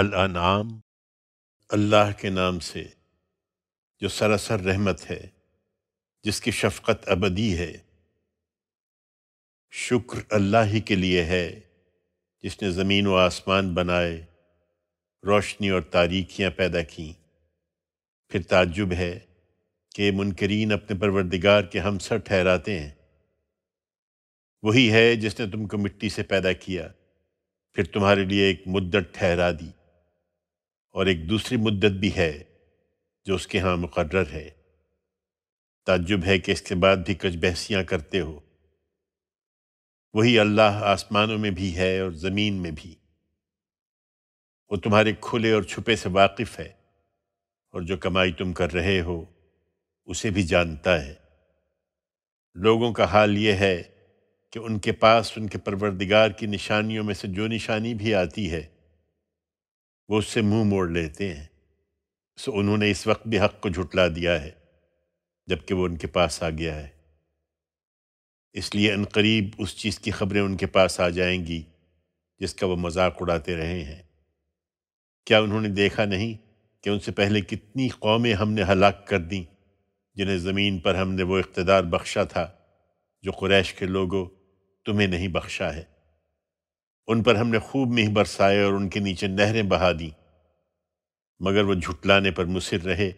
अल-अनाम अल्लाह के नाम से जो सरासर रहमत है जिसकी शफकत अबदी है शुक्र अल्लाह ही के लिए है जिसने ज़मीन व आसमान बनाए रोशनी और तारीखियाँ पैदा की फिर ताजुब है कि मुनकरीन अपने परवरदिगार के हमसर ठहराते हैं वही है जिसने तुमको मिट्टी से पैदा किया फिर तुम्हारे लिए एक मुद्दत ठहरा दी और एक दूसरी मुद्दत भी है जो उसके यहाँ मुकर है ताजुब है कि इसके बाद भी कुछ बहसियाँ करते हो वही अल्लाह आसमानों में भी है और ज़मीन में भी वो तुम्हारे खुले और छुपे से वाकिफ़ है और जो कमाई तुम कर रहे हो उसे भी जानता है लोगों का हाल यह है कि उनके पास उनके परवरदिगार की निशानियों में से जो निशानी भी आती है वो उससे मुंह मोड़ लेते हैं सो उन्होंने इस वक्त भी हक को झुटला दिया है जबकि वो उनके पास आ गया है इसलिए अनकरीब उस चीज़ की खबरें उनके पास आ जाएंगी जिसका वो मजाक उड़ाते रहे हैं क्या उन्होंने देखा नहीं कि उनसे पहले कितनी कौमें हमने हलाक कर दी जिन्हें ज़मीन पर हमने वो इकतदार बख्शा था जो कुरैश के लोगों तुम्हें नहीं बख्शा है उन पर हमने खूब मीह बरसाए और उनके नीचे नहरें बहा दी मगर वो झुटलाने पर मुसिर रहे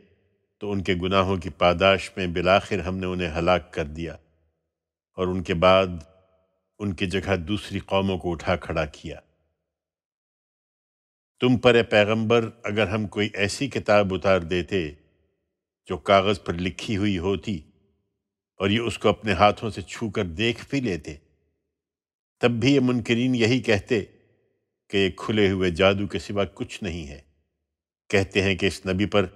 तो उनके गुनाहों की पादाश में बिलाखिर हमने उन्हें हलाक कर दिया और उनके बाद उनकी जगह दूसरी कौमों को उठा खड़ा किया तुम पर पैगंबर अगर हम कोई ऐसी किताब उतार देते जो कागज़ पर लिखी हुई होती और ये उसको अपने हाथों से छू कर देख भी लेते तब भी ये मुनकरीन यही कहते कि ये खुले हुए जादू के सिवा कुछ नहीं है कहते हैं कि इस नबी पर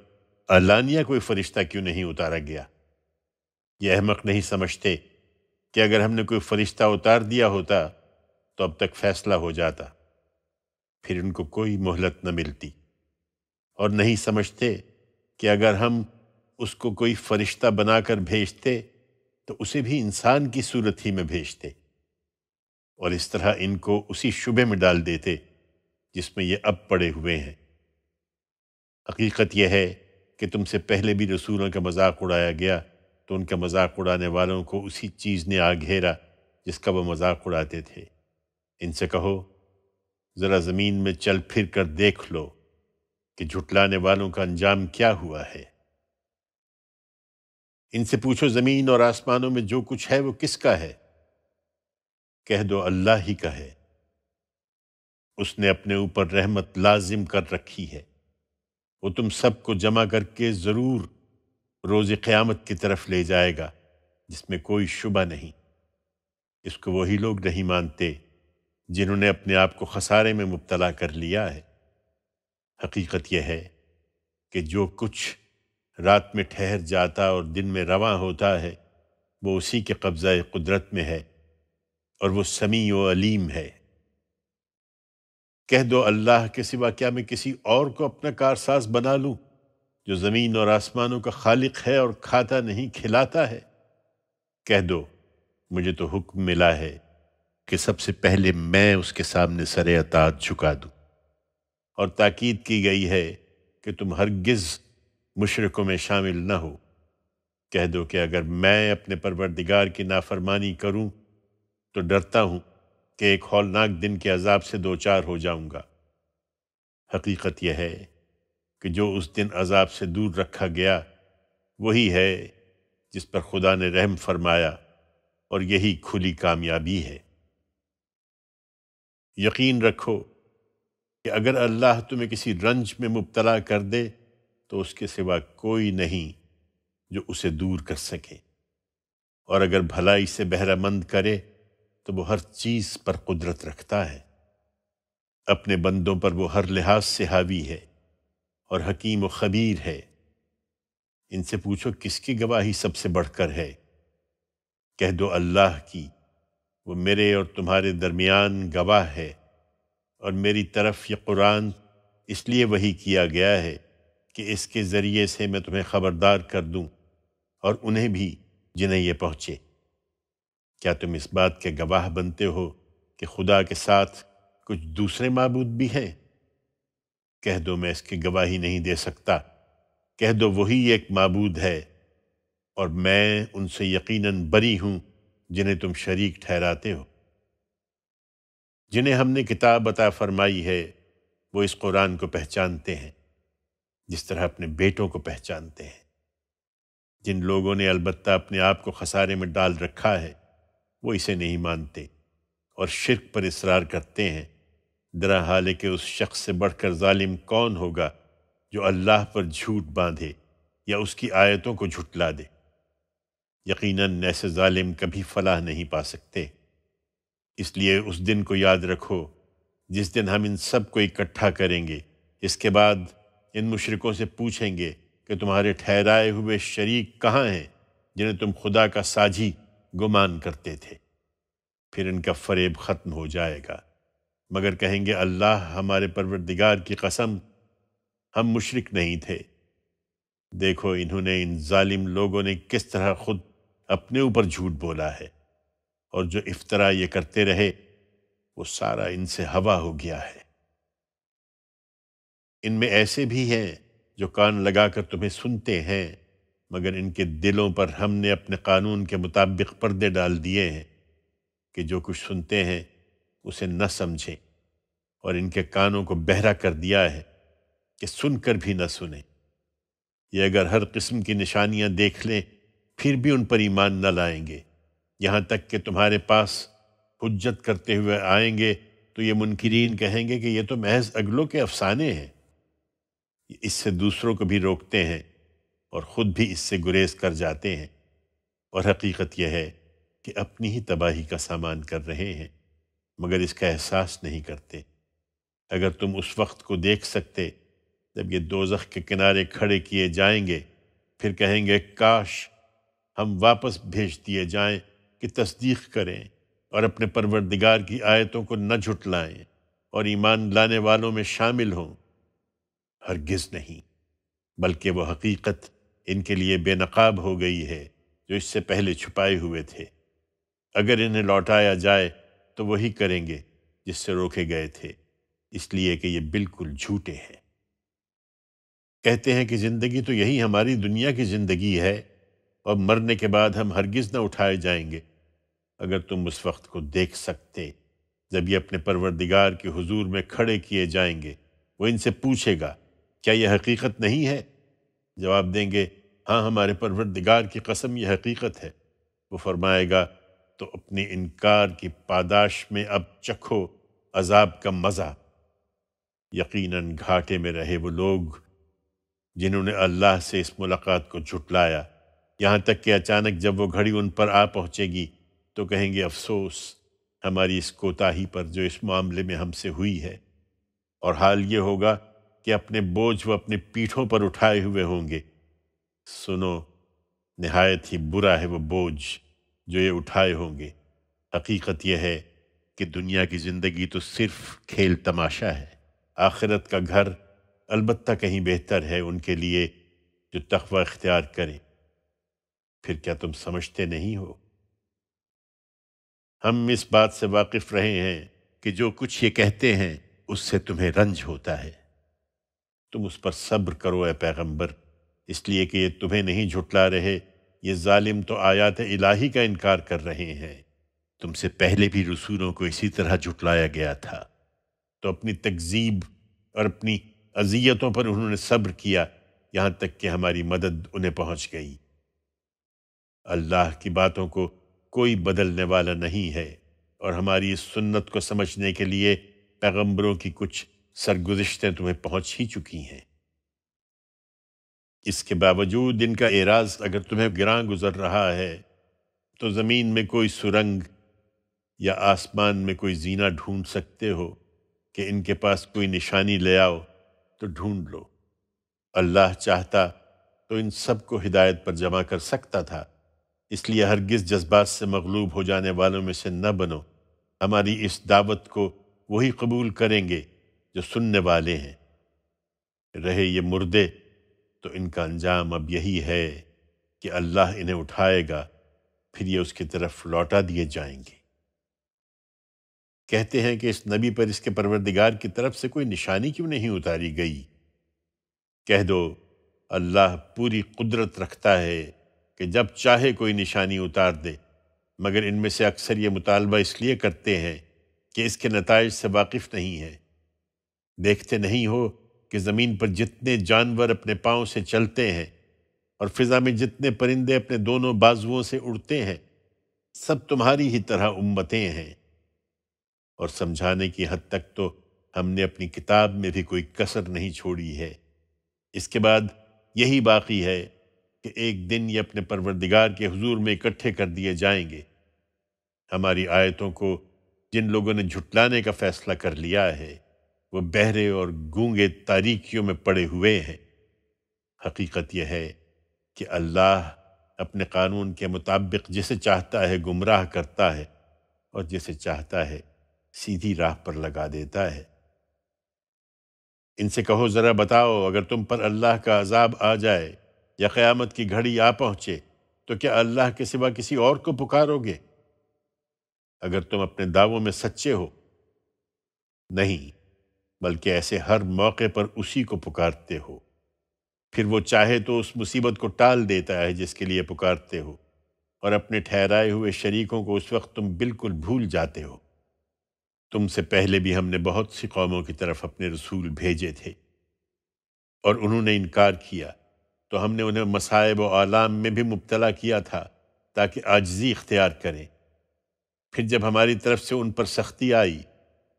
अलानिया कोई फरिश्ता क्यों नहीं उतारा गया यह अहमक नहीं समझते कि अगर हमने कोई फरिश्ता उतार दिया होता तो अब तक फैसला हो जाता फिर उनको कोई मोहलत न मिलती और नहीं समझते कि अगर हम उसको कोई फरिश्ता बनाकर भेजते तो उसे भी इंसान की सूरत ही में भेजते और इस तरह इनको उसी शुबे में डाल देते जिसमें ये अब पड़े हुए हैं हकीकत यह है कि तुमसे पहले भी रसूलों का मजाक उड़ाया गया तो उनका मजाक उड़ाने वालों को उसी चीज़ ने आ घेरा जिसका वह मजाक उड़ाते थे इनसे कहो ज़रा ज़मीन में चल फिर कर देख लो कि झुटलाने वालों का अंजाम क्या हुआ है इनसे पूछो ज़मीन और आसमानों में जो कुछ है वो किसका है कह दो अल्लाह ही का है उसने अपने ऊपर रहमत लाजिम कर रखी है वो तुम सबको जमा करके ज़रूर रोज़ क़्यामत की तरफ ले जाएगा जिसमें कोई शुबा नहीं इसको वही लोग नहीं मानते जिन्होंने अपने आप को खसारे में मुबतला कर लिया है हकीकत यह है कि जो कुछ रात में ठहर जाता और दिन में रवा होता है वो उसी के कब्ज़ा कुदरत में है और वो समी व अलीम है कह दो अल्लाह के सिवा क्या मैं किसी और को अपना कारसाज बना लूं जो ज़मीन और आसमानों का खालिक है और खाता नहीं खिलाता है कह दो मुझे तो हुक्म मिला है कि सबसे पहले मैं उसके सामने सरे अतात झुका दूं और ताकीद की गई है कि तुम हरगिज़ मुशरकों में शामिल ना हो कह दो कि अगर मैं अपने परवरदिगार की नाफरमानी करूं तो डरता हूँ कि एक हौलनाक दिन के अजाब से दो चार हो जाऊँगा हकीकत यह है कि जो उस दिन अजाब से दूर रखा गया वही है जिस पर खुदा ने रहम फरमाया और यही खुली कामयाबी है यकीन रखो कि अगर अल्लाह तुम्हें किसी रंज में मुबतला कर दे तो उसके सिवा कोई नहीं जो उसे दूर कर सके और अगर भलाई से बहरामंद करे तो वो हर चीज पर कुदरत रखता है अपने बंदों पर वो हर लिहाज से हावी है और हकीम व खबीर है इनसे पूछो किसकी गवाही सबसे बढ़कर है कह दो अल्लाह की वो मेरे और तुम्हारे दरमियान गवाह है और मेरी तरफ ये कुरान इसलिए वही किया गया है कि इसके ज़रिए से मैं तुम्हें ख़बरदार कर दूं और उन्हें भी जिन्हें ये पहुँचे क्या तुम इस बात के गवाह बनते हो कि खुदा के साथ कुछ दूसरे मबूद भी हैं कह दो मैं इसकी गवाही नहीं दे सकता कह दो वही एक मबूद है और मैं उनसे यकीनन बरी हूँ जिन्हें तुम शरीक ठहराते हो जिन्हें हमने किताब अता फरमाई है वो इस कुरान को पहचानते हैं जिस तरह अपने बेटों को पहचानते हैं जिन लोगों ने अलबत्ता अपने आप को खसारे में डाल रखा है वो इसे नहीं मानते और शिरक पर इसरार करते हैं दरा हाल के उस शख्स से बढ़कर जालिम कौन होगा जो अल्लाह पर झूठ बांधे या उसकी आयतों को झुटला दे यकीनन ऐसे जालिम कभी फलाह नहीं पा सकते इसलिए उस दिन को याद रखो जिस दिन हम इन सब को इकट्ठा करेंगे इसके बाद इन मुशरकों से पूछेंगे कि तुम्हारे ठहराए हुए शरीक कहाँ हैं जिन्हें तुम खुदा का साझी गुमान करते थे फिर इनका फरेब ख़त्म हो जाएगा मगर कहेंगे अल्लाह हमारे परवरदिगार की कसम हम मुशरक नहीं थे देखो इन्होंने इन जालिम लोगों ने किस तरह खुद अपने ऊपर झूठ बोला है और जो इफ्तरा ये करते रहे वो सारा इनसे हवा हो गया है इनमें ऐसे भी हैं जो कान लगाकर तुम्हें सुनते हैं मगर इनके दिलों पर हमने अपने कानून के मुताबिक पर्दे डाल दिए हैं कि जो कुछ सुनते हैं उसे न समझें और इनके कानों को बहरा कर दिया है कि सुनकर भी न सुने ये अगर हर किस्म की निशानियां देख लें फिर भी उन पर ईमान न लाएंगे यहाँ तक कि तुम्हारे पास हजत करते हुए आएंगे तो ये मुनकरीन कहेंगे कि ये तो महज अगलों के अफसाने हैं इससे दूसरों को भी रोकते हैं और ख़ुद भी इससे गुरेज कर जाते हैं और हकीकत यह है कि अपनी ही तबाही का सामान कर रहे हैं मगर इसका एहसास नहीं करते अगर तुम उस वक्त को देख सकते जब ये दोजख के किनारे खड़े किए जाएंगे फिर कहेंगे काश हम वापस भेज दिए जाएं कि तस्दीक करें और अपने परवरदिगार की आयतों को न झुटलाएं और ईमान लाने वालों में शामिल हों हरगिज़ नहीं बल्कि वो हकीकत इनके लिए बेनकाब हो गई है जो इससे पहले छुपाए हुए थे अगर इन्हें लौटाया जाए तो वही करेंगे जिससे रोके गए थे इसलिए कि ये बिल्कुल झूठे हैं कहते हैं कि ज़िंदगी तो यही हमारी दुनिया की ज़िंदगी है और मरने के बाद हम हरगिज़ न उठाए जाएंगे अगर तुम उस वक्त को देख सकते जब ये अपने परवरदिगार के हुजूर में खड़े किए जाएंगे वो इनसे पूछेगा क्या यह हकीकत नहीं है जवाब देंगे हाँ हमारे परवरदिगार की कसम यह हकीकत है वो फरमाएगा तो अपने इनकार की पादाश में अब चखो अजाब का मज़ा यकीनन घाटे में रहे वो लोग जिन्होंने अल्लाह से इस मुलाकात को झुटलाया यहाँ तक कि अचानक जब वो घड़ी उन पर आ पहुँचेगी तो कहेंगे अफसोस हमारी इस कोताही पर जो इस मामले में हमसे हुई है और हाल ये होगा कि अपने बोझ वो अपने पीठों पर उठाए हुए होंगे सुनो नहायत ही बुरा है वो बोझ जो ये उठाए होंगे हकीकत यह है कि दुनिया की ज़िंदगी तो सिर्फ खेल तमाशा है आखिरत का घर अलबत्ता कहीं बेहतर है उनके लिए जो तखवा इख्तियार करें फिर क्या तुम समझते नहीं हो हम इस बात से वाकिफ़ रहे हैं कि जो कुछ ये कहते हैं उससे तुम्हें रंज होता है तुम उस पर सब्र करो ए पैगंबर इसलिए कि ये तुम्हें नहीं झुटला रहे ये जालिम तो आयात इलाही का इनकार कर रहे हैं तुमसे पहले भी रसूलों को इसी तरह झुटलाया गया था तो अपनी तकजीब और अपनी अजियतों पर उन्होंने सब्र किया यहाँ तक कि हमारी मदद उन्हें पहुँच गई अल्लाह की बातों को कोई बदलने वाला नहीं है और हमारी इस सुन्नत को समझने के लिए पैगम्बरों की कुछ सरगुजशतें तुम्हें पहुंच ही चुकी हैं इसके बावजूद इनका एराज अगर तुम्हें गिरा गुजर रहा है तो ज़मीन में कोई सुरंग या आसमान में कोई जीना ढूंढ सकते हो कि इनके पास कोई निशानी ले आओ तो ढूंढ लो अल्लाह चाहता तो इन सब को हिदायत पर जमा कर सकता था इसलिए हरगिज़ जज्बात से मगलूब हो जाने वालों में से न बनो हमारी इस दावत को वही कबूल करेंगे जो सुनने वाले हैं रहे ये मुर्दे तो इनका अंजाम अब यही है कि अल्लाह इन्हें उठाएगा फिर ये उसकी तरफ लौटा दिए जाएंगे कहते हैं कि इस नबी पर इसके परवरदिगार की तरफ से कोई निशानी क्यों नहीं उतारी गई कह दो अल्लाह पूरी कुदरत रखता है कि जब चाहे कोई निशानी उतार दे मगर इनमें से अक्सर ये मुतालबा इसलिए करते हैं कि इसके नतज से वाकिफ़ नहीं है देखते नहीं हो कि ज़मीन पर जितने जानवर अपने पाँव से चलते हैं और फिज़ा में जितने परिंदे अपने दोनों बाजुओं से उड़ते हैं सब तुम्हारी ही तरह उम्मतें हैं और समझाने की हद तक तो हमने अपनी किताब में भी कोई कसर नहीं छोड़ी है इसके बाद यही बाकी है कि एक दिन ये अपने परवरदिगार के हुजूर में इकट्ठे कर दिए जाएंगे हमारी आयतों को जिन लोगों ने झुटलाने का फैसला कर लिया है वो बहरे और गूंगे तारीखियों में पड़े हुए हैं हकीकत यह है कि अल्लाह अपने कानून के मुताबिक जिसे चाहता है गुमराह करता है और जिसे चाहता है सीधी राह पर लगा देता है इनसे कहो ज़रा बताओ अगर तुम पर अल्लाह का अजाब आ जाए या क़यामत की घड़ी आ पहुँचे तो क्या अल्लाह के सिवा किसी और को पुकारोगे अगर तुम अपने दावों में सच्चे हो नहीं बल्कि ऐसे हर मौके पर उसी को पुकारते हो फिर वो चाहे तो उस मुसीबत को टाल देता है जिसके लिए पुकारते हो और अपने ठहराए हुए शरीकों को उस वक्त तुम बिल्कुल भूल जाते हो तुमसे पहले भी हमने बहुत सी कौमों की तरफ अपने रसूल भेजे थे और उन्होंने इनकार किया तो हमने उन्हें मसायब आलाम में भी मुबतला किया था ताकि आजजी इख्तियार करें फिर जब हमारी तरफ से उन पर सख्ती आई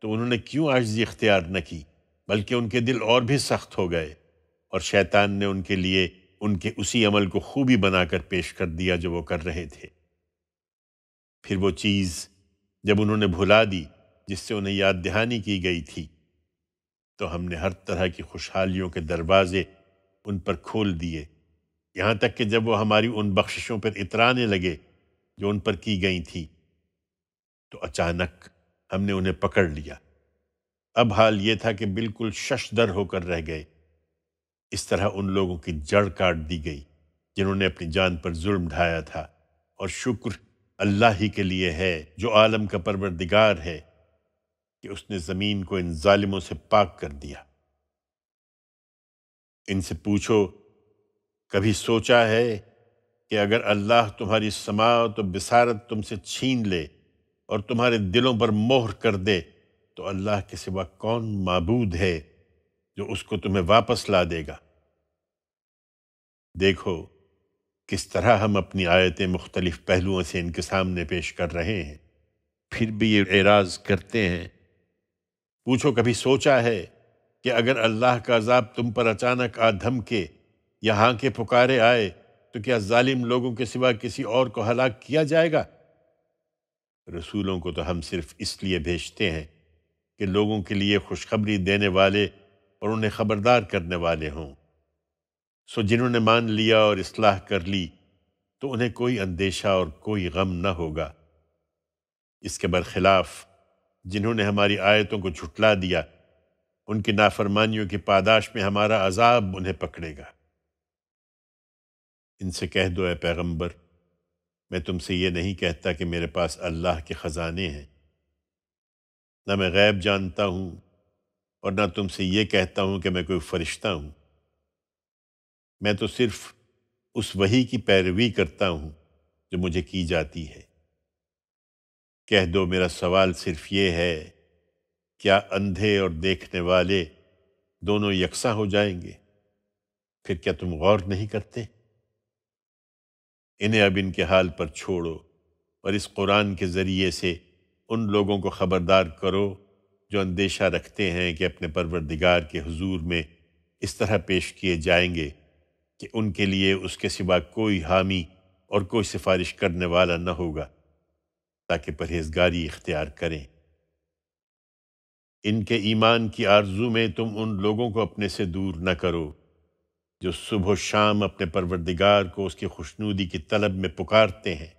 तो उन्होंने क्यों आजी इख्तियार न की बल्कि उनके दिल और भी सख्त हो गए और शैतान ने उनके लिए उनके उसी अमल को खूबी बनाकर पेश कर दिया जो वो कर रहे थे फिर वो चीज़ जब उन्होंने भुला दी जिससे उन्हें याद दहानी की गई थी तो हमने हर तरह की खुशहालियों के दरवाजे उन पर खोल दिए यहाँ तक कि जब वो हमारी उन बख्शिशों पर इतराने लगे जो उन पर की गई थी तो अचानक हमने उन्हें पकड़ लिया अब हाल यह था कि बिल्कुल शशदर होकर रह गए इस तरह उन लोगों की जड़ काट दी गई जिन्होंने अपनी जान पर जुल्म ढाया था और शुक्र अल्लाह ही के लिए है जो आलम का परवरदिगार है कि उसने ज़मीन को इन जालिमों से पाक कर दिया इनसे पूछो कभी सोचा है कि अगर अल्लाह तुम्हारी समात तो बिसारत तुमसे छीन ले और तुम्हारे दिलों पर मोहर कर दे तो अल्लाह के सिवा कौन मबूद है जो उसको तुम्हें वापस ला देगा देखो किस तरह हम अपनी आयतें मुख्तलिफ पहलुओं से इनके सामने पेश कर रहे हैं फिर भी ये एराज करते हैं पूछो कभी सोचा है कि अगर अल्लाह का अजाब तुम पर अचानक आ धमके यहाँ के पुकारे आए तो क्या जालिम लोगों के सिवा किसी और को हलाक किया जाएगा रसूलों को तो हम सिर्फ इसलिए भेजते हैं कि लोगों के लिए खुशखबरी देने वाले और उन्हें ख़बरदार करने वाले हों सो जिन्होंने मान लिया और इसलाह कर ली तो उन्हें कोई अंदेशा और कोई गम न होगा इसके बरखिलाफ़ जिन्होंने हमारी आयतों को झुटला दिया उनकी नाफरमानियों की पादाश में हमारा अजाब उन्हें पकड़ेगा इनसे कह दो ए पैगम्बर मैं तुमसे ये नहीं कहता कि मेरे पास अल्लाह के ख़ज़ाने हैं न मैं गैब जानता हूँ और ना तुमसे ये कहता हूँ कि मैं कोई फ़रिश्ता हूँ मैं तो सिर्फ़ उस वही की पैरवी करता हूँ जो मुझे की जाती है कह दो मेरा सवाल सिर्फ ये है क्या अंधे और देखने वाले दोनों यकसा हो जाएंगे फिर क्या तुम गौर नहीं करते इन्हें अब इनके हाल पर छोड़ो और इस कुरान के ज़रिए से उन लोगों को ख़बरदार करो जो अंदेशा रखते हैं कि अपने परवरदिगार के हुजूर में इस तरह पेश किए जाएंगे कि उनके लिए उसके सिवा कोई हामी और कोई सिफारिश करने वाला न होगा ताकि परहेजगारी इख्तियार करें इनके ईमान की आरजू में तुम उन लोगों को अपने से दूर न करो जो सुबह शाम अपने परवरदिगार को उसकी खुशनूदी की तलब में पुकारते हैं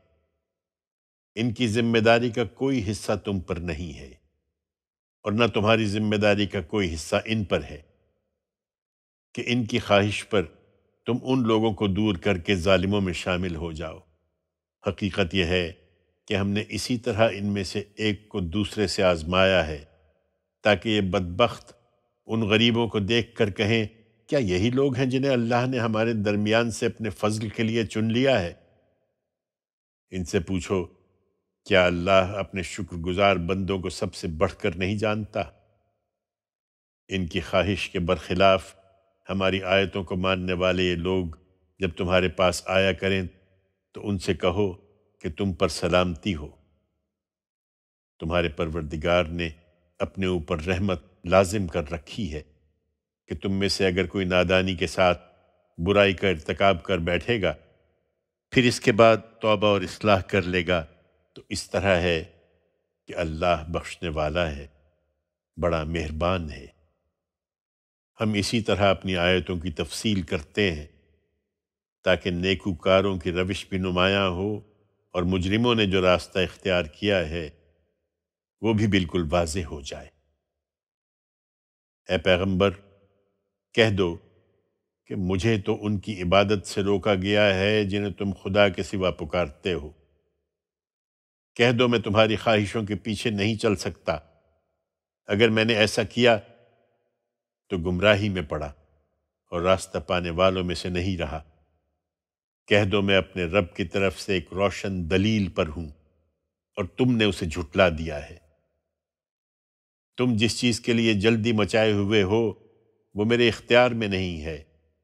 इनकी जिम्मेदारी का कोई हिस्सा तुम पर नहीं है और न तुम्हारी जिम्मेदारी का कोई हिस्सा इन पर है कि इनकी ख्वाहिश पर तुम उन लोगों को दूर करके जालिमों में शामिल हो जाओ हकीकत यह है कि हमने इसी तरह इनमें से एक को दूसरे से आजमाया है ताकि ये बदबخت उन गरीबों को देख कर कहें क्या यही लोग हैं जिन्हें अल्लाह ने हमारे दरमियान से अपने फजल के लिए चुन लिया है इनसे पूछो क्या अल्लाह अपने शुक्रगुजार बंदों को सबसे बढ़कर नहीं जानता इनकी ख्वाहिश के बरखिलाफ हमारी आयतों को मानने वाले ये लोग जब तुम्हारे पास आया करें तो उनसे कहो कि तुम पर सलामती हो तुम्हारे परवरदिगार ने अपने ऊपर रहमत लाजिम कर रखी है कि तुम में से अगर कोई नादानी के साथ बुराई का इरतकब कर बैठेगा फिर इसके बाद तोबा और इसलाह कर लेगा तो इस तरह है कि अल्लाह बख्शने वाला है बड़ा मेहरबान है हम इसी तरह अपनी आयतों की तफसील करते हैं ताकि नेकूकारों की रविश भी नुमाया हो और मुजरिमों ने जो रास्ता इख्तियार किया है वो भी बिल्कुल वाज हो जाए ए पैगम्बर कह दो कि मुझे तो उनकी इबादत से रोका गया है जिन्हें तुम खुदा के सिवा पुकारते हो कह दो मैं तुम्हारी ख्वाहिशों के पीछे नहीं चल सकता अगर मैंने ऐसा किया तो गुमराही में पड़ा और रास्ता पाने वालों में से नहीं रहा कह दो मैं अपने रब की तरफ से एक रोशन दलील पर हूं और तुमने उसे झुटला दिया है तुम जिस चीज के लिए जल्दी मचाए हुए हो वो मेरे इख्तियार में नहीं है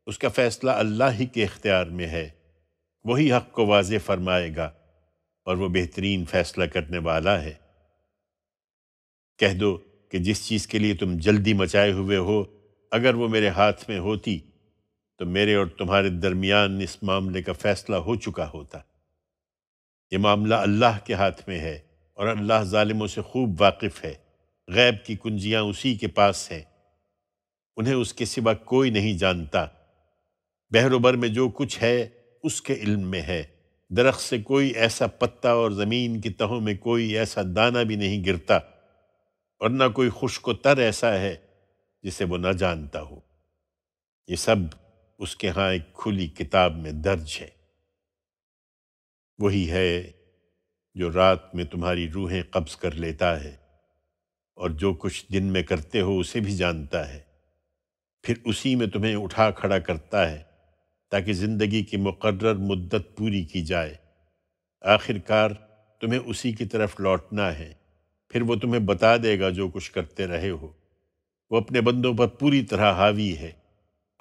उसका फ़ैसला अल्लाह ही के इख्तियार में है वही हक़ को वाज फरमाएगा और वो बेहतरीन फ़ैसला करने वाला है कह दो कि जिस चीज़ के लिए तुम जल्दी मचाए हुए हो अगर वो मेरे हाथ में होती तो मेरे और तुम्हारे दरमियान इस मामले का फ़ैसला हो चुका होता ये मामला अल्लाह के हाथ में है और अल्लाह ालिमों से खूब वाकिफ़ है गैब की कुंजियाँ उसी के पास हैं उन्हें उसके सिवा कोई नहीं जानता बहरोबर में जो कुछ है उसके इल्म में है दरख्त से कोई ऐसा पत्ता और ज़मीन की तहों में कोई ऐसा दाना भी नहीं गिरता और ना कोई को तर ऐसा है जिसे वो ना जानता हो ये सब उसके यहाँ एक खुली किताब में दर्ज है वही है जो रात में तुम्हारी रूहें कब्ज कर लेता है और जो कुछ दिन में करते हो उसे भी जानता है फिर उसी में तुम्हें उठा खड़ा करता है ताकि ज़िंदगी की मुकर्र मुद्दत पूरी की जाए आखिरकार तुम्हें उसी की तरफ लौटना है फिर वो तुम्हें बता देगा जो कुछ करते रहे हो वो अपने बंदों पर पूरी तरह हावी है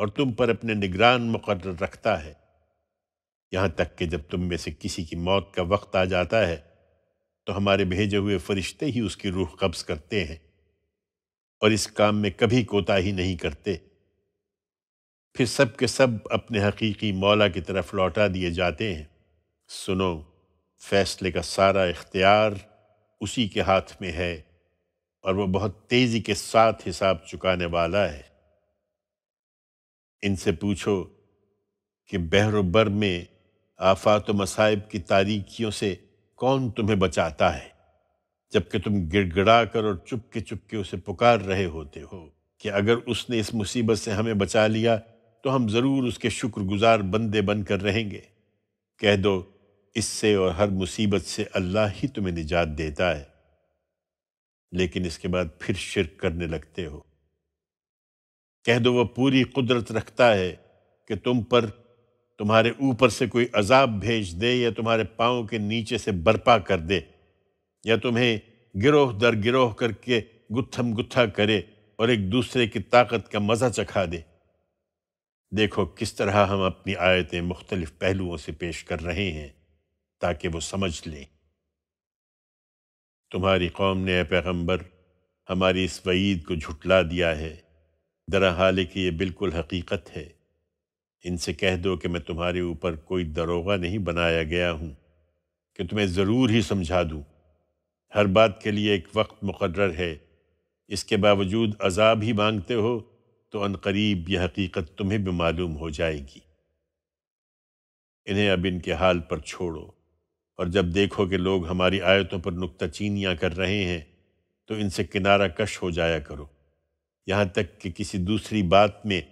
और तुम पर अपने निगरान मुकर रखता है यहाँ तक कि जब तुम में से किसी की मौत का वक्त आ जाता है तो हमारे भेजे हुए फरिश्ते ही उसकी रूह कब्ज़ करते हैं और इस काम में कभी कोताही नहीं करते फिर सब के सब अपने हकीकी मौला की तरफ लौटा दिए जाते हैं सुनो फैसले का सारा इख्तियार उसी के हाथ में है और वह बहुत तेज़ी के साथ हिसाब चुकाने वाला है इनसे पूछो कि बहरोबर में आफात मसाइब की तारीखियों से कौन तुम्हें बचाता है जबकि तुम गिड़गड़ा कर और चुपके चुपके उसे पुकार रहे होते हो कि अगर उसने इस मुसीबत से हमें बचा लिया तो हम ज़रूर उसके शुक्रगुजार बंदे बनकर रहेंगे कह दो इससे और हर मुसीबत से अल्लाह ही तुम्हें निजात देता है लेकिन इसके बाद फिर शिरक करने लगते हो कह दो वह पूरी कुदरत रखता है कि तुम पर तुम्हारे ऊपर से कोई अजाब भेज दे या तुम्हारे पाँव के नीचे से बर्पा कर दे या तुम्हें गिरोह दर गिरोह करके गुत्थम गुत्था करे और एक दूसरे की ताकत का मज़ा चखा दे देखो किस तरह हम अपनी आयतें मुख्तलिफ पहलुओं से पेश कर रहे हैं ताकि वो समझ लें तुम्हारी कौम ने पैगम्बर हमारी इस वईद को झुटला दिया है दरा हाल कि यह बिल्कुल हकीकत है इनसे कह दो कि मैं तुम्हारे ऊपर कोई दरोगा नहीं बनाया गया हूँ कि तुम्हें ज़रूर ही समझा दूँ हर बात के लिए एक वक्त मुकर्र है इसके बावजूद अजाब ही मांगते हो तो अनकरीब यह हकीकत तुम्हें भी मालूम हो जाएगी इन्हें अब इनके हाल पर छोड़ो और जब देखो कि लोग हमारी आयतों पर नुकता चीनियाँ कर रहे हैं तो इनसे किनारा कश हो जाया करो यहाँ तक कि किसी दूसरी बात में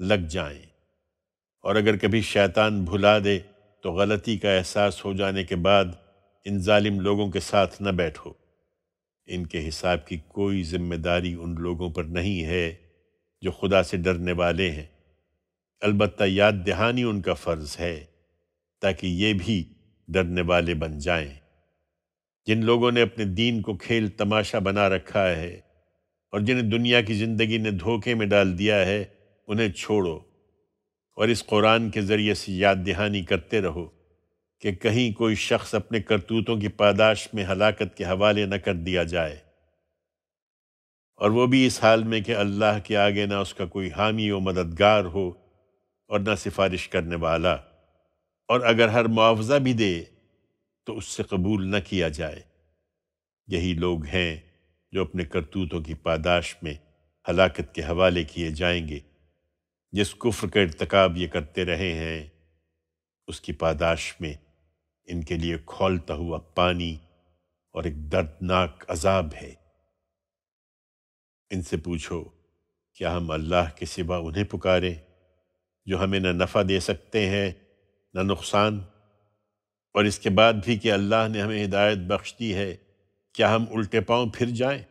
लग जाएं और अगर कभी शैतान भुला दे तो गलती का एहसास हो जाने के बाद इन जालिम लोगों के साथ न बैठो इनके हिसाब की कोई जिम्मेदारी उन लोगों पर नहीं है जो खुदा से डरने वाले हैं अलबत् याद दहानी उनका फ़र्ज़ है ताकि ये भी डरने वाले बन जाएं। जिन लोगों ने अपने दीन को खेल तमाशा बना रखा है और जिन्हें दुनिया की ज़िंदगी ने धोखे में डाल दिया है उन्हें छोड़ो और इस कुरान के ज़रिए से याद दहानी करते रहो कि कहीं कोई शख्स अपने करतूतों की पादाश में हलाकत के हवाले न कर दिया जाए और वो भी इस हाल में कि अल्लाह के आगे ना उसका कोई हामी व मददगार हो और ना सिफारिश करने वाला और अगर हर मुआवजा भी दे तो उससे कबूल न किया जाए यही लोग हैं जो अपने करतूतों की पादाश में हलाकत के हवाले किए जाएंगे जिस कुफ्र का इरतकब ये करते रहे हैं उसकी पादाश में इनके लिए खोलता हुआ पानी और एक दर्दनाक अजाब है इनसे पूछो क्या हम अल्लाह के सिवा उन्हें पुकारें जो हमें न नफ़ा दे सकते हैं न नुकसान और इसके बाद भी कि अल्लाह ने हमें हिदायत बख्श दी है क्या हम उल्टे पाँव फिर जाएं?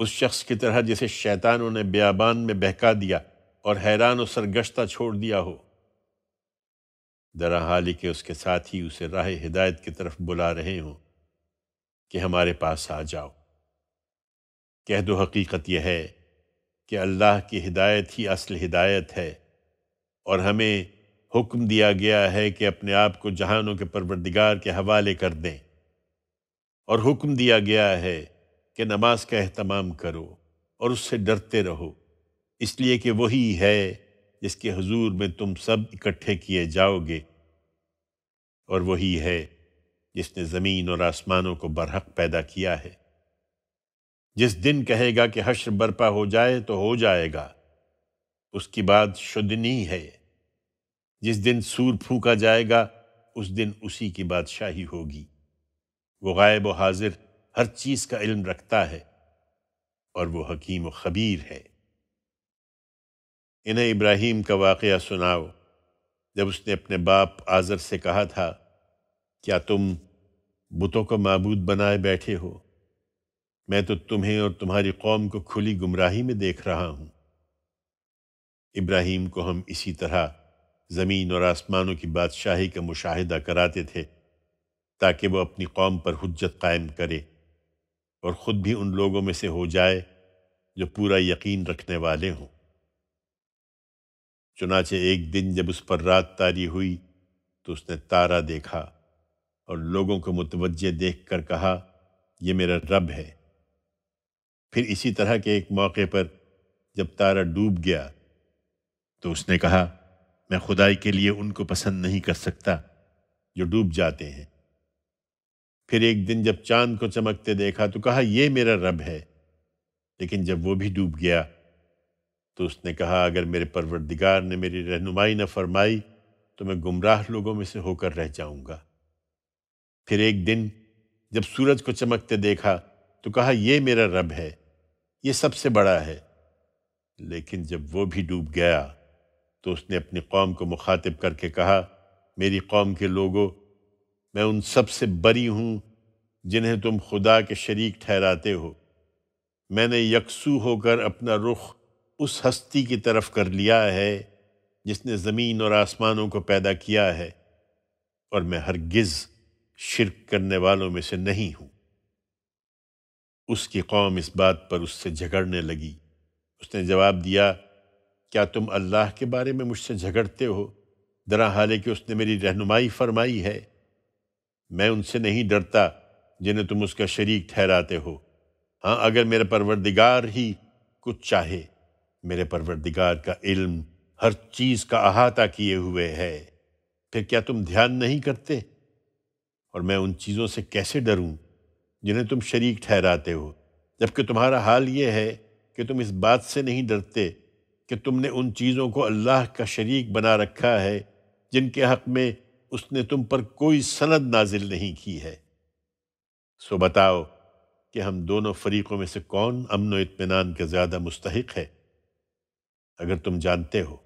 उस शख्स की तरह जिसे शैतानों ने बेबान में बहका दिया और हैरान और सरगश्ता छोड़ दिया हो दरा हाल के उसके साथ ही उसे राह हिदायत की तरफ बुला रहे हों कि हमारे पास आ जाओ कह दो हकीकत यह है कि अल्लाह की हिदायत ही असल हिदायत है और हमें हुक्म दिया गया है कि अपने आप को जहानों के परवरदिगार के हवाले कर दें और हुक्म दिया गया है कि नमाज का अहतमाम करो और उससे डरते रहो इसलिए कि वही है जिसके हजूर में तुम सब इकट्ठे किए जाओगे और वही है जिसने ज़मीन और आसमानों को बरहक पैदा किया है जिस दिन कहेगा कि हश्र बर्पा हो जाए तो हो जाएगा उसकी बात शुद्धनी है जिस दिन सूर फूका जाएगा उस दिन उसी की बादशाही होगी वो गायब व हाजिर हर चीज़ का इल्म रखता है और वो हकीम व खबीर है इन्हें इब्राहिम का वाक़ सुनाओ जब उसने अपने बाप आज़र से कहा था क्या तुम बुतों को मबूद बनाए बैठे हो मैं तो तुम्हें और तुम्हारी कौम को खुली गुमराही में देख रहा हूँ इब्राहिम को हम इसी तरह ज़मीन और आसमानों की बादशाही का मुशाहिदा कराते थे ताकि वो अपनी कौम पर हजत कायम करे और ख़ुद भी उन लोगों में से हो जाए जो पूरा यकीन रखने वाले हों चुनाचे एक दिन जब उस पर रात तारी हुई तो उसने तारा देखा और लोगों को मुतवजह देख कर कहा यह मेरा रब है फिर इसी तरह के एक मौके पर जब तारा डूब गया तो उसने कहा मैं खुदाई के लिए उनको पसंद नहीं कर सकता जो डूब जाते हैं फिर एक दिन जब चांद को चमकते देखा तो कहा यह मेरा रब है लेकिन जब वो भी डूब गया तो उसने कहा अगर मेरे परवरदिगार ने मेरी रहनुमाई न फरमाई तो मैं गुमराह लोगों में से होकर रह जाऊंगा फिर एक दिन जब सूरज को चमकते देखा तो कहा यह मेरा रब है ये सबसे बड़ा है लेकिन जब वो भी डूब गया तो उसने अपनी कौम को मुखातिब करके कहा मेरी कौम के लोगों मैं उन सब से बरी हूँ जिन्हें तुम खुदा के शरीक ठहराते हो मैंने यकसू होकर अपना रुख उस हस्ती की तरफ कर लिया है जिसने ज़मीन और आसमानों को पैदा किया है और मैं हरगिज़ शिरक करने वालों में से नहीं हूँ उसकी कौम इस बात पर उससे झगड़ने लगी उसने जवाब दिया क्या तुम अल्लाह के बारे में मुझसे झगड़ते हो दरा हाले कि उसने मेरी रहनुमाई फरमाई है मैं उनसे नहीं डरता जिन्हें तुम उसका शरीक ठहराते हो हाँ अगर मेरे परवरदिगार ही कुछ चाहे मेरे परवरदिगार का इल्म हर चीज़ का अहाता किए हुए है फिर क्या तुम ध्यान नहीं करते और मैं उन चीज़ों से कैसे डरूं जिन्हें तुम शरीक ठहराते हो जबकि तुम्हारा हाल ये है कि तुम इस बात से नहीं डरते कि तुमने उन चीज़ों को अल्लाह का शरीक बना रखा है जिनके हक़ में उसने तुम पर कोई सनद नाजिल नहीं की है सो बताओ कि हम दोनों फरीक़ों में से कौन अमन इतमान के ज़्यादा मुस्तक है अगर तुम जानते हो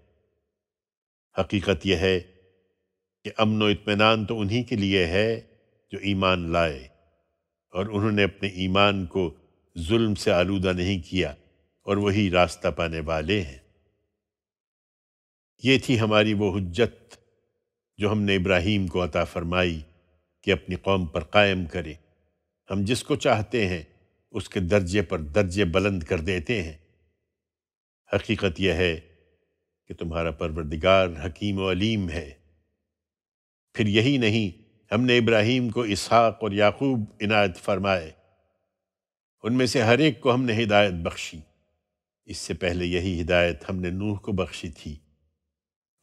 हकीकत यह है कि अमन इतमान तो उन्हीं के लिए है जो ईमान लाए और उन्होंने अपने ईमान को जुल्म से आलूदा नहीं किया और वही रास्ता पाने वाले हैं ये थी हमारी वो हजत जो हमने इब्राहिम को अता फरमाई कि अपनी कौम पर कायम करे हम जिसको चाहते हैं उसके दर्जे पर दर्जे बुलंद कर देते हैं हकीकत यह है कि तुम्हारा परवरदिगार हकीम अलीम है फिर यही नहीं हमने इब्राहिम को इसहाक और याकूब इनायत फरमाए उनमें से हर एक को हमने हिदायत बख्शी इससे पहले यही हिदायत हमने नूह को बख्शी थी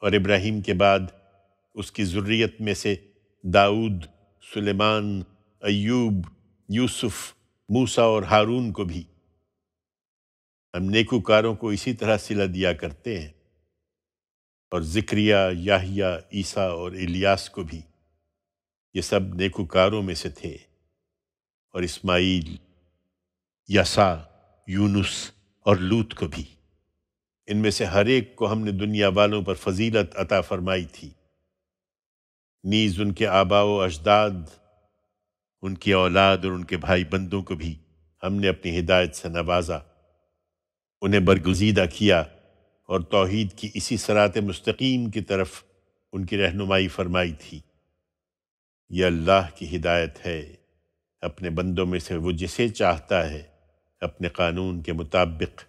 और इब्राहिम के बाद उसकी ज़ुर्रियत में से दाऊद सुलेमान अयूब यूसुफ मूसा और हारून को भी हम नेकुकारों को इसी तरह सिला दिया करते हैं और जिक्रिया याहिया ईसा और इलियास को भी ये सब नेकुकारों में से थे और इस्माइल यसा यूनुस और लूत को भी इनमें से हर एक को हमने दुनिया वालों पर फजीलत अता फरमाई थी नीज उनके आबाओ अजदाद उनकी औलाद और उनके भाई बंदों को भी हमने अपनी हिदायत से नवाजा उन्हें बरगुजीदा किया और तोहद की इसी सरात मुस्तकीम की तरफ उनकी रहनुमाई फरमाई थी यह अल्लाह की हिदायत है अपने बंदों में से वो जिसे चाहता है अपने कानून के मुताबिक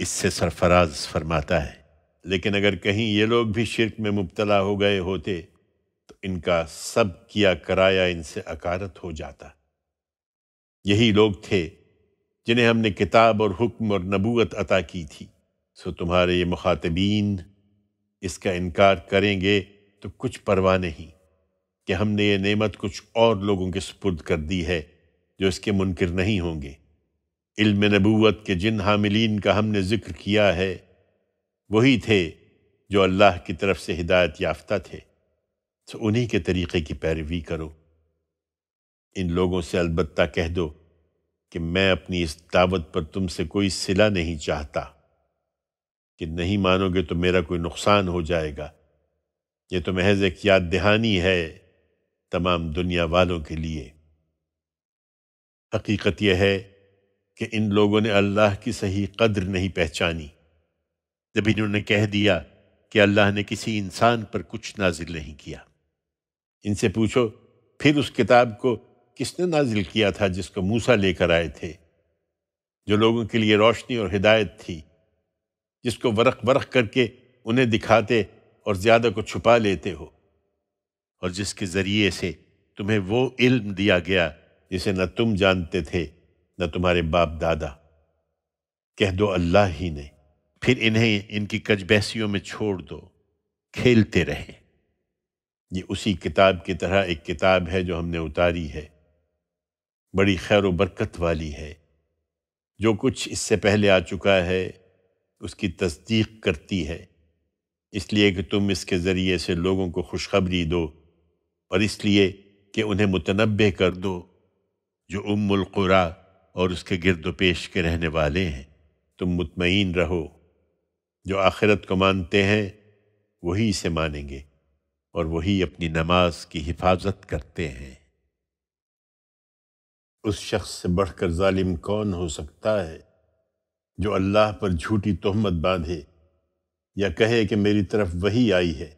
इससे सरफराज फरमाता है लेकिन अगर कहीं ये लोग भी शिरक में मुबतला हो गए होते तो इनका सब किया कराया इनसे अकारत हो जाता यही लोग थे जिन्हें हमने किताब और हुक्म और नबूत अता की थी सो तुम्हारे ये मुखातबीन इसका इनकार करेंगे तो कुछ परवाह नहीं कि हमने ये नेमत कुछ और लोगों के सुपुर्द कर दी है जो इसके मुनकर नहीं होंगे इल्म नबूवत के जिन हामिलीन का हमने ज़िक्र किया है वही थे जो अल्लाह की तरफ से हिदायत याफ्ता थे तो उन्हीं के तरीक़े की पैरवी करो इन लोगों से अलबत् कह दो कि मैं अपनी इस दावत पर तुमसे कोई सिला नहीं चाहता कि नहीं मानोगे तो मेरा कोई नुकसान हो जाएगा ये तो महज एक याद दहानी है तमाम दुनिया वालों के लिए हकीकत यह है कि इन लोगों ने अल्लाह की सही कद्र नहीं पहचानी जब इन्होंने कह दिया कि अल्लाह ने किसी इंसान पर कुछ नाजिल नहीं किया इनसे पूछो फिर उस किताब को किसने नाजिल किया था जिसको मूसा लेकर आए थे जो लोगों के लिए रोशनी और हिदायत थी जिसको वरक वरक करके उन्हें दिखाते और ज़्यादा को छुपा लेते हो और जिसके ज़रिए से तुम्हें वो इल्म दिया गया जिसे न तुम जानते थे न तुम्हारे बाप दादा कह दो अल्लाह ही ने फिर इन्हें इनकी कजबैसियों में छोड़ दो खेलते रहे ये उसी किताब की तरह एक किताब है जो हमने उतारी है बड़ी खैर बरकत वाली है जो कुछ इससे पहले आ चुका है उसकी तस्दीक करती है इसलिए कि तुम इसके ज़रिए से लोगों को खुशखबरी दो और इसलिए कि उन्हें मुतनबे कर दो जो उम्मुलकुरा और उसके गिरद पेश के रहने वाले हैं तुम मुतमईन रहो जो आखिरत को मानते हैं वही इसे मानेंगे और वही अपनी नमाज की हिफाजत करते हैं उस शख्स से बढ़कर जालिम कौन हो सकता है जो अल्लाह पर झूठी तोहमत बांधे या कहे कि मेरी तरफ वही आई है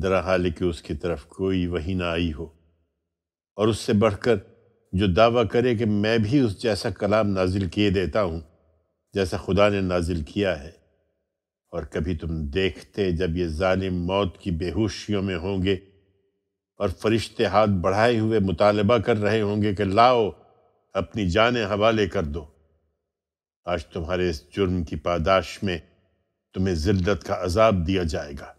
दरा हाल कि उसकी तरफ कोई वही ना आई हो और उससे बढ़कर जो दावा करे कि मैं भी उस जैसा कलाम नाजिल किए देता हूँ जैसा खुदा ने नाजिल किया है और कभी तुम देखते जब ये ालिम मौत की बेहोशियों में होंगे और फरिश्ते हाथ बढ़ाए हुए मुतालबा कर रहे होंगे कि लाओ अपनी जान हवाले कर दो आज तुम्हारे इस जुर्म की पादाश में तुम्हें जिल्दत का अजाब दिया जाएगा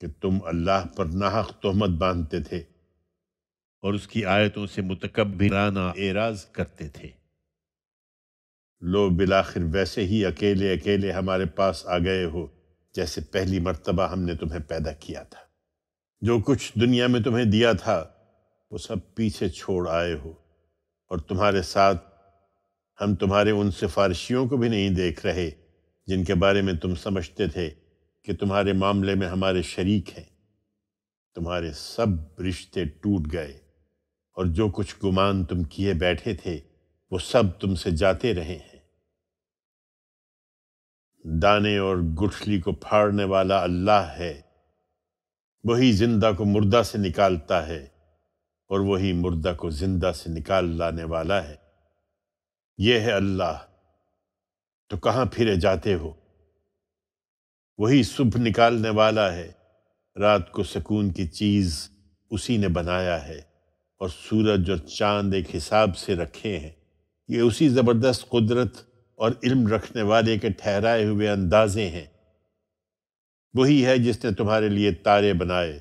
कि तुम अल्लाह पर नाहक तोहमत बांधते थे और उसकी आयतों से मुतकबिराना एराज करते थे लो बिलाखिर वैसे ही अकेले अकेले हमारे पास आ गए हो जैसे पहली मर्तबा हमने तुम्हें पैदा किया था जो कुछ दुनिया में तुम्हें दिया था वो सब पीछे छोड़ आए हो और तुम्हारे साथ हम तुम्हारे उन सिफारशियों को भी नहीं देख रहे जिनके बारे में तुम समझते थे कि तुम्हारे मामले में हमारे शरीक हैं तुम्हारे सब रिश्ते टूट गए और जो कुछ गुमान तुम किए बैठे थे वो सब तुमसे जाते रहे हैं दाने और गुठली को फाड़ने वाला अल्लाह है वही जिंदा को मुर्दा से निकालता है और वही मुर्दा को जिंदा से निकाल लाने वाला है यह है अल्लाह तो कहाँ फिरे जाते हो वही शुभ निकालने वाला है रात को सुकून की चीज़ उसी ने बनाया है और सूरज और चांद एक हिसाब से रखे हैं ये उसी ज़बरदस्त कुदरत और इल्म रखने वाले के ठहराए हुए अंदाजे हैं वही है जिसने तुम्हारे लिए तारे बनाए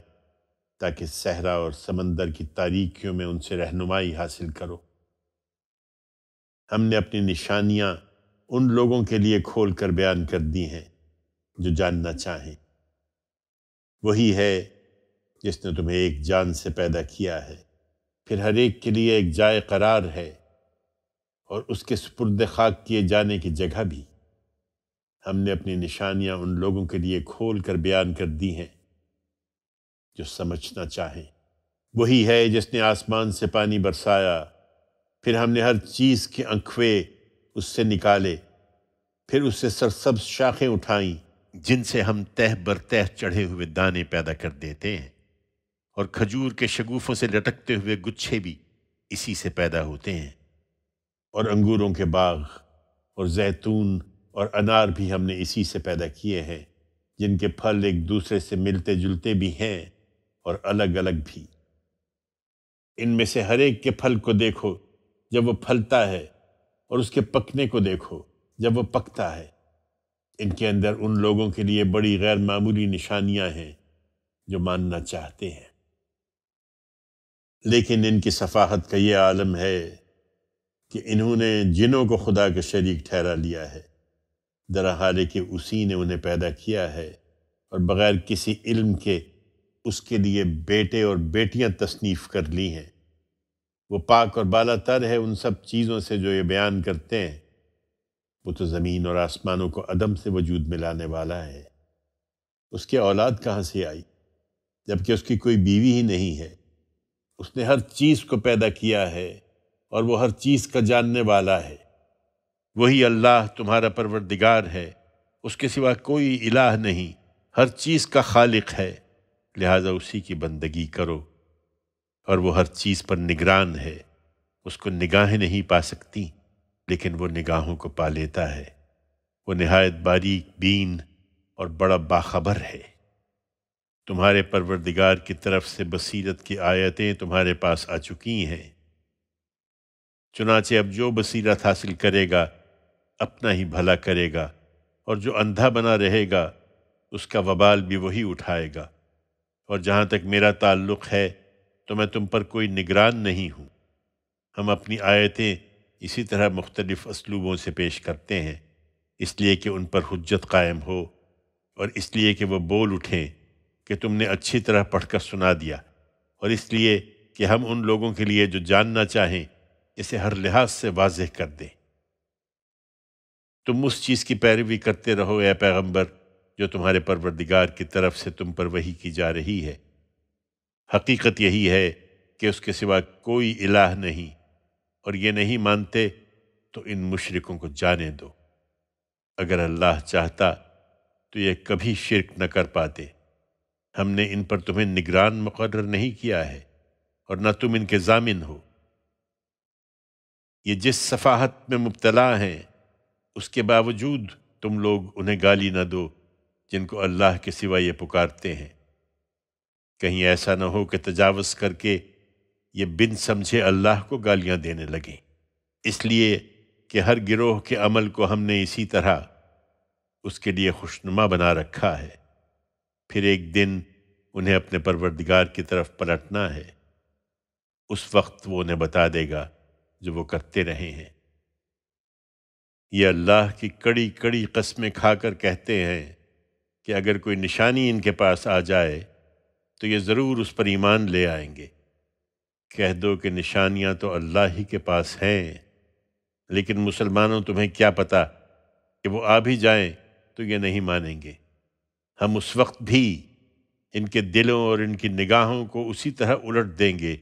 ताकि सहरा और समंदर की तारीखियों में उनसे रहनुमाई हासिल करो हमने अपनी निशानियाँ उन लोगों के लिए खोल कर बयान कर दी हैं जो जानना चाहें वही है जिसने तुम्हें एक जान से पैदा किया है फिर हर एक के लिए एक जाय करार है और उसके सुपुर्द खाक किए जाने की जगह भी हमने अपनी निशानियां उन लोगों के लिए खोल कर बयान कर दी हैं जो समझना चाहें वही है जिसने आसमान से पानी बरसाया फिर हमने हर चीज़ के अंखवे उससे निकाले फिर उससे सरसब्ज शाखें उठाईं जिनसे हम तह बर तह चढ़े हुए दाने पैदा कर देते हैं और खजूर के शगुफों से लटकते हुए गुच्छे भी इसी से पैदा होते हैं और अंगूरों के बाग और जैतून और अनार भी हमने इसी से पैदा किए हैं जिनके फल एक दूसरे से मिलते जुलते भी हैं और अलग अलग भी इनमें से हर एक के फल को देखो जब वो फलता है और उसके पकने को देखो जब वो पकता है इनके अंदर उन लोगों के लिए बड़ी गैर मामूली निशानियां हैं जो मानना चाहते हैं लेकिन इनकी सफाहत का ये आलम है कि इन्होंने जिनों को खुदा के शरीक ठहरा लिया है दरा हाल कि उसी ने उन्हें पैदा किया है और बग़ैर किसी इल्म के उसके लिए बेटे और बेटियां तसनीफ़ कर ली हैं वो पाक और बाला तर है उन सब चीज़ों से जो ये बयान करते हैं वो तो ज़मीन और आसमानों को अदम से वजूद में लाने वाला है उसके औलाद कहाँ से आई जबकि उसकी कोई बीवी ही नहीं है उसने हर चीज़ को पैदा किया है और वो हर चीज़ का जानने वाला है वही अल्लाह तुम्हारा परवरदिगार है उसके सिवा कोई इलाह नहीं हर चीज़ का खालिक है लिहाजा उसी की बंदगी करो और वो हर चीज़ पर निगरान है उसको निगाहें नहीं पा सकती लेकिन वो निगाहों को पा लेता है वो नहायत बारीक बीन और बड़ा बाखबर है तुम्हारे परवरदिगार की तरफ से बसीरत की आयतें तुम्हारे पास आ चुकी हैं चुनाचे अब जो बसीरत हासिल करेगा अपना ही भला करेगा और जो अंधा बना रहेगा उसका वबाल भी वही उठाएगा और जहाँ तक मेरा ताल्लुक़ है तो मैं तुम पर कोई निगरान नहीं हूँ हम अपनी आयतें इसी तरह मुख्तलिफ़ असलूबों से पेश करते हैं इसलिए कि उन पर हजत कायम हो और इसलिए कि वह बोल उठें कि तुमने अच्छी तरह पढ़कर सुना दिया और इसलिए कि हम उन लोगों के लिए जो जानना चाहें इसे हर लिहाज से वाजह कर दें तुम उस चीज़ की पैरवी करते रहो ए पैगम्बर जो तुम्हारे परवरदिगार की तरफ से तुम पर वही की जा रही है हकीकत यही है कि उसके सिवा कोई इलाह नहीं और ये नहीं मानते तो इन मुशरकों को जाने दो अगर अल्लाह चाहता तो ये कभी शिरक न कर पाते हमने इन पर तुम्हें निगरान मुकर नहीं किया है और न तुम इनके जामिन हो ये जिस सफाहत में मुबतला हैं उसके बावजूद तुम लोग उन्हें गाली न दो जिनको अल्लाह के सिवा ये पुकारते हैं कहीं ऐसा न हो कि तजावज़ करके ये बिन समझे अल्लाह को गालियां देने लगे इसलिए कि हर गिरोह के अमल को हमने इसी तरह उसके लिए खुशनुमा बना रखा है फिर एक दिन उन्हें अपने परवरदिगार की तरफ पलटना है उस वक्त वो उन्हें बता देगा जो वो करते रहे हैं ये अल्लाह की कड़ी कड़ी कस्में खाकर कहते हैं कि अगर कोई निशानी इनके पास आ जाए तो ये ज़रूर उस पर ईमान ले आएंगे कह दो कि निशानियां तो अल्लाह ही के पास हैं लेकिन मुसलमानों तुम्हें क्या पता कि वो आ भी जाएं तो ये नहीं मानेंगे हम उस वक्त भी इनके दिलों और इनकी निगाहों को उसी तरह उलट देंगे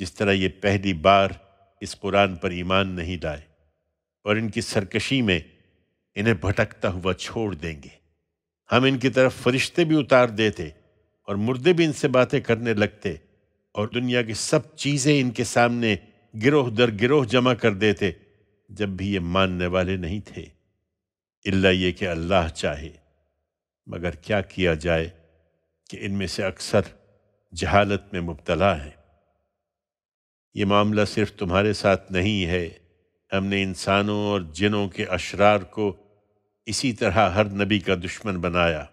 जिस तरह ये पहली बार इस कुरान पर ईमान नहीं लाए और इनकी सरकशी में इन्हें भटकता हुआ छोड़ देंगे हम इनकी तरफ फरिश्ते भी उतार देते और मुर्दे भी इनसे बातें करने लगते और दुनिया की सब चीज़ें इनके सामने गिरोह दर गिरोह जमा कर देते जब भी ये मानने वाले नहीं थे इल्ला ये कि अल्लाह चाहे मगर क्या किया जाए कि इनमें से अक्सर जहालत में मुबतला है ये मामला सिर्फ तुम्हारे साथ नहीं है हमने इंसानों और जिनों के अशरार को इसी तरह हर नबी का दुश्मन बनाया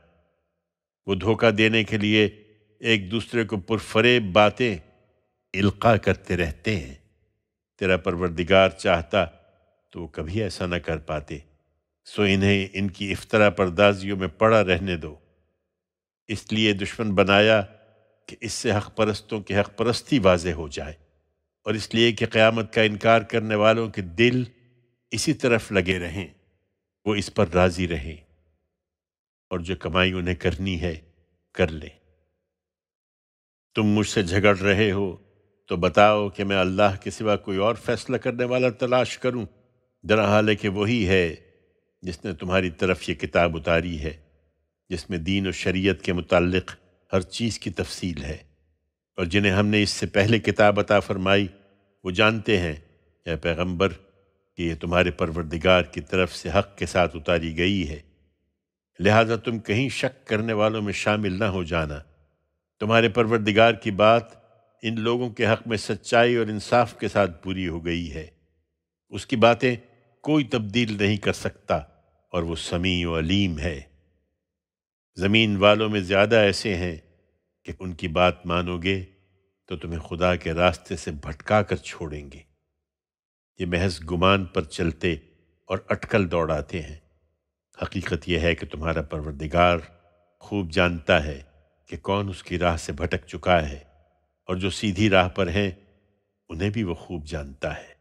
वो धोखा देने के लिए एक दूसरे को पुरफरेब बातें इल्का करते रहते हैं तेरा परवरदिगार चाहता तो वो कभी ऐसा ना कर पाते सो इन्हें इनकी इफ्तरा परदाजियों में पड़ा रहने दो इसलिए दुश्मन बनाया कि इससे हक परस्तों की हक परस्ती वाज हो जाए और इसलिए कि क़्यामत का इनकार करने वालों के दिल इसी तरफ लगे रहें वो इस पर राज़ी रहें और जो कमाई उन्हें करनी है कर लें तुम मुझसे झगड़ रहे हो तो बताओ कि मैं अल्लाह के सिवा कोई और फैसला करने वाला तलाश करूं दरहाल हाल कि वही है जिसने तुम्हारी तरफ ये किताब उतारी है जिसमें दीन और शरीयत के मुतालिक हर चीज़ की तफसील है और जिन्हें हमने इससे पहले किताब अता फरमाई वो जानते हैं या पैगम्बर कि यह तुम्हारे परवरदिगार की तरफ से हक़ के साथ उतारी गई है लिहाजा तुम कहीं शक करने वालों में शामिल ना हो जाना तुम्हारे परवरदिगार की बात इन लोगों के हक में सच्चाई और इंसाफ के साथ पूरी हो गई है उसकी बातें कोई तब्दील नहीं कर सकता और वो समी व अलीम है ज़मीन वालों में ज़्यादा ऐसे हैं कि उनकी बात मानोगे तो तुम्हें खुदा के रास्ते से भटका कर छोड़ेंगे ये महज गुमान पर चलते और अटकल दौड़ाते हैं हकीकत यह है कि तुम्हारा परवरदिगार खूब जानता है कि कौन उसकी राह से भटक चुका है और जो सीधी राह पर हैं उन्हें भी वो खूब जानता है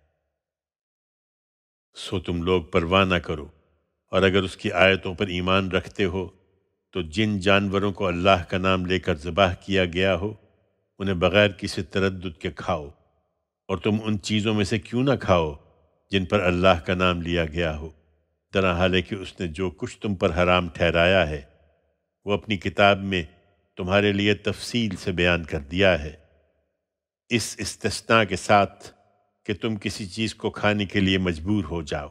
सो तुम लोग परवाह ना करो और अगर उसकी आयतों पर ईमान रखते हो तो जिन जानवरों को अल्लाह का नाम लेकर ज़बाह किया गया हो उन्हें बग़ैर किसी तरद के खाओ और तुम उन चीज़ों में से क्यों ना खाओ जिन पर अल्लाह का नाम लिया गया हो दरा कि उसने जो कुछ तुम पर हराम ठहराया है वो अपनी किताब में तुम्हारे लिए तफसील से बयान कर दिया है इस इस्तना के साथ कि तुम किसी चीज़ को खाने के लिए मजबूर हो जाओ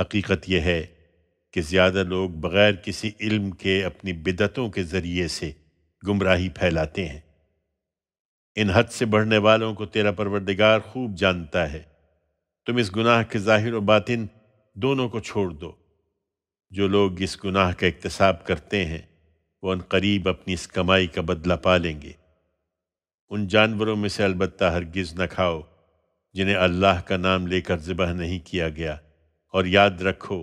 हकीकत यह है कि ज़्यादा लोग बग़ैर किसी इल्म के अपनी बिदतों के ज़रिए से गुमराही फैलाते हैं इन हद से बढ़ने वालों को तेरा परवरदिगार खूब जानता है तुम इस गुनाह के ज़ाहिर व बातिन दोनों को छोड़ दो जो लोग इस गुनाह का इकतसाब करते हैं वो उन करीब अपनी इस कमाई का बदला पा लेंगे उन जानवरों में से अलबत् हरगिज़ न खाओ जिन्हें अल्लाह का नाम लेकर ज़िबह नहीं किया गया और याद रखो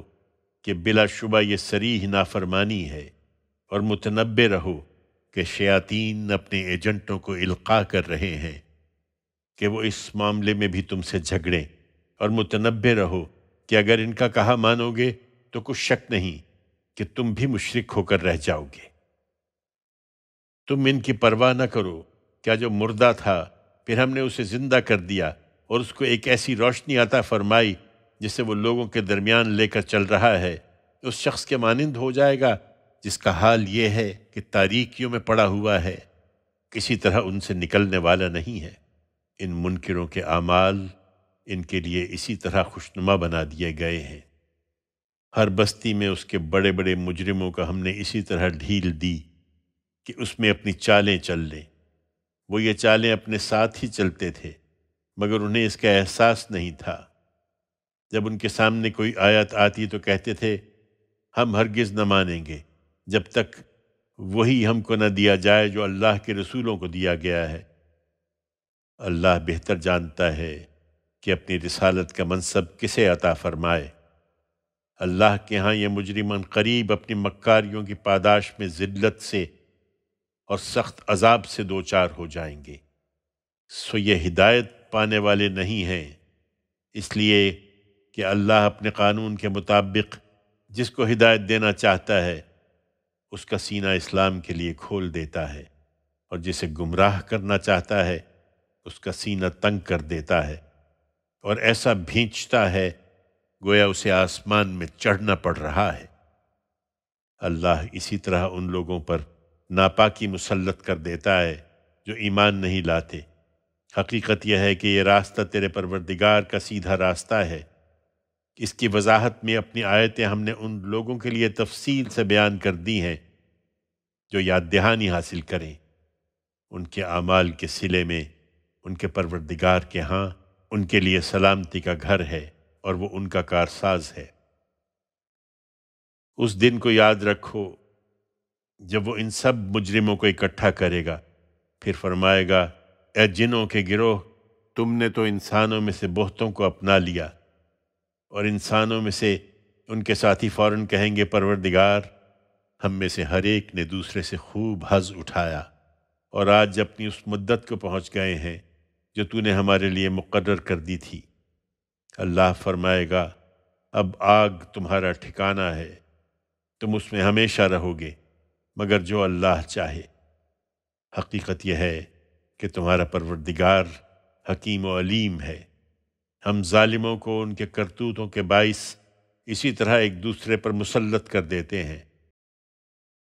कि बिलाशुबा ये सरीह नाफरमानी है और मुतनब रहो कि शयातीन अपने एजेंटों को इल्का कर रहे हैं कि वो इस मामले में भी तुमसे झगड़ें और मुतनब रहो कि अगर इनका कहा मानोगे तो कुछ शक नहीं कि तुम भी मुशरक होकर रह जाओगे तुम इनकी परवाह न करो क्या जो मुर्दा था फिर हमने उसे ज़िंदा कर दिया और उसको एक ऐसी रोशनी आता फरमाई जिसे वो लोगों के दरमियान लेकर चल रहा है उस शख्स के मानंद हो जाएगा जिसका हाल ये है कि तारीकियों में पड़ा हुआ है किसी तरह उनसे निकलने वाला नहीं है इन मुनकरों के आमाल इनके लिए इसी तरह खुशनुमा बना दिए गए हैं हर बस्ती में उसके बड़े बड़े मुजरिमों का हमने इसी तरह ढील दी कि उसमें अपनी चालें चल लें वो ये चालें अपने साथ ही चलते थे मगर उन्हें इसका एहसास नहीं था जब उनके सामने कोई आयत आती तो कहते थे हम हरगिज़ न मानेंगे जब तक वही हमको न दिया जाए जो अल्लाह के रसूलों को दिया गया है अल्लाह बेहतर जानता है कि अपनी रिसालत का मनसब किसे अता फरमाए अल्लाह के यहाँ ये मुजरिमन करीब अपनी मक्कारियों की पादाश में ज़िल्लत से और सख्त अजाब से दो चार हो जाएंगे सो ये हिदायत पाने वाले नहीं हैं इसलिए कि अल्लाह अपने कानून के मुताबिक जिसको हिदायत देना चाहता है उसका सीना इस्लाम के लिए खोल देता है और जिसे गुमराह करना चाहता है उसका सीना तंग कर देता है और ऐसा भींचता है गोया उसे आसमान में चढ़ना पड़ रहा है अल्लाह इसी तरह उन लोगों पर नापाकी मुसलत कर देता है जो ईमान नहीं लाते हकीकत यह है कि यह रास्ता तेरे परवरदिगार का सीधा रास्ता है इसकी वजाहत में अपनी आयतें हमने उन लोगों के लिए तफसील से बयान कर दी हैं जो याद दहानी हासिल करें उनके अमाल के सिले में उनके परवरदिगार के हाँ उनके लिए सलामती का घर है और वो उनका कारसाज है उस दिन को याद रखो जब वो इन सब मुजरिमों को इकट्ठा करेगा फिर फरमाएगा ए जिनों के गिरोह तुमने तो इंसानों में से बहुतों को अपना लिया और इंसानों में से उनके साथी फ़ौर कहेंगे परवरदिगार हम में से हर एक ने दूसरे से खूब हज उठाया और आज अपनी उस मुद्दत को पहुंच गए हैं जो तूने हमारे लिए मुकर्र कर दी थी अल्लाह फरमाएगा अब आग तुम्हारा ठिकाना है तुम उसमें हमेशा रहोगे मगर जो अल्लाह चाहे हकीकत यह है कि तुम्हारा परवरदिगार हकीम अलीम है हम ालिमों को उनके करतूतों के बाइस इसी तरह एक दूसरे पर मुसलत कर देते हैं